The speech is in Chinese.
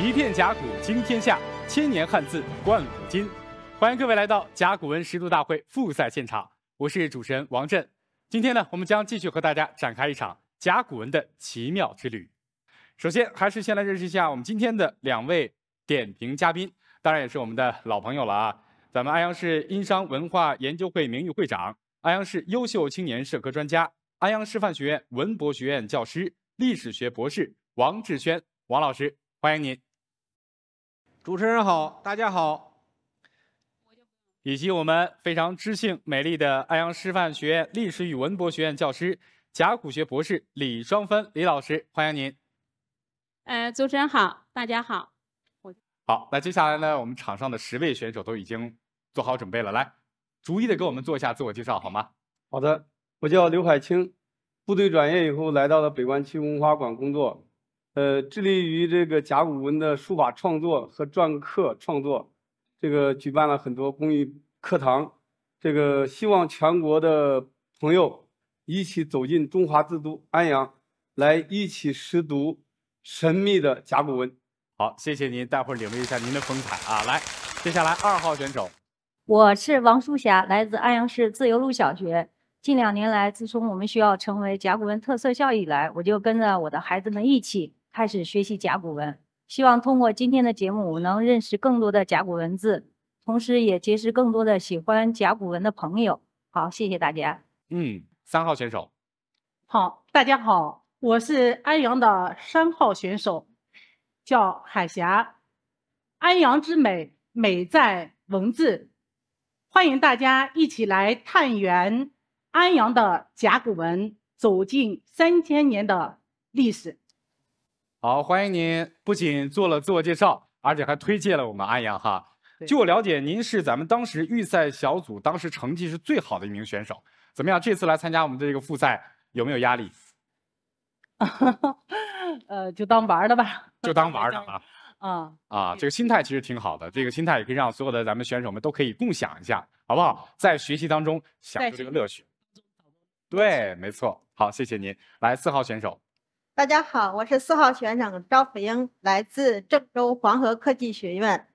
一片甲骨惊天下，千年汉字贯古今。欢迎各位来到甲骨文识读大会复赛现场，我是主持人王震。今天呢，我们将继续和大家展开一场甲骨文的奇妙之旅。首先，还是先来认识一下我们今天的两位点评嘉宾，当然也是我们的老朋友了啊。咱们安阳市殷商文化研究会名誉会长、安阳市优秀青年社科专家、安阳师范学院文博学院教师、历史学博士王志轩，王老师，欢迎您。主持人好，大家好，以及我们非常知性美丽的安阳师范学院历史与文博学院教师、甲骨学博士李双芬李老师，欢迎您。呃，主持人好，大家好，我好。那接下来呢，我们场上的十位选手都已经做好准备了，来逐一的给我们做一下自我介绍，好吗？好的，我叫刘海清，部队转业以后来到了北关区文化馆工作。呃，致力于这个甲骨文的书法创作和篆刻创作，这个举办了很多公益课堂。这个希望全国的朋友一起走进中华之都安阳，来一起识读神秘的甲骨文。好，谢谢您，待会儿领略一下您的风采啊！来，接下来二号选手，我是王淑霞，来自安阳市自由路小学。近两年来，自从我们学校成为甲骨文特色校以来，我就跟着我的孩子们一起。开始学习甲骨文，希望通过今天的节目，我能认识更多的甲骨文字，同时也结识更多的喜欢甲骨文的朋友。好，谢谢大家。嗯，三号选手。好，大家好，我是安阳的三号选手，叫海霞。安阳之美，美在文字。欢迎大家一起来探源安阳的甲骨文，走进三千年的历史。好，欢迎您！不仅做了自我介绍，而且还推荐了我们安阳哈。据我了解，您是咱们当时预赛小组当时成绩是最好的一名选手。怎么样？这次来参加我们的这个复赛，有没有压力？哈哈，呃，就当玩的吧，就当玩的啊。啊啊，这个心态其实挺好的，这个心态也可以让所有的咱们选手们都可以共享一下，好不好？在学习当中享受这个乐趣。对，没错。好，谢谢您。来，四号选手。大家好，我是四号选手赵福英，来自郑州黄河科技学院。